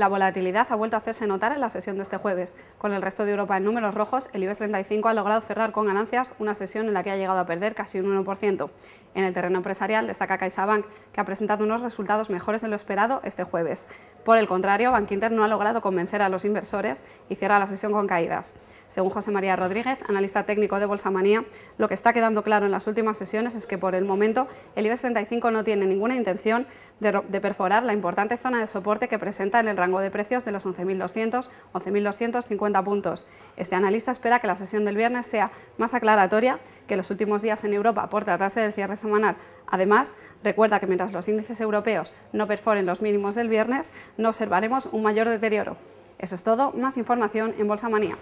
La volatilidad ha vuelto a hacerse notar en la sesión de este jueves. Con el resto de Europa en números rojos, el IBEX 35 ha logrado cerrar con ganancias una sesión en la que ha llegado a perder casi un 1%. En el terreno empresarial destaca CaixaBank, que ha presentado unos resultados mejores de lo esperado este jueves. Por el contrario, Bankinter no ha logrado convencer a los inversores y cierra la sesión con caídas. Según José María Rodríguez, analista técnico de Bolsa Manía, lo que está quedando claro en las últimas sesiones es que por el momento el IBEX 35 no tiene ninguna intención de, de perforar la importante zona de soporte que presenta en el rango de precios de los 11.200, 11.250 puntos. Este analista espera que la sesión del viernes sea más aclaratoria que los últimos días en Europa por tratarse del cierre semanal. Además, recuerda que mientras los índices europeos no perforen los mínimos del viernes, no observaremos un mayor deterioro. Eso es todo, más información en Bolsa Manía.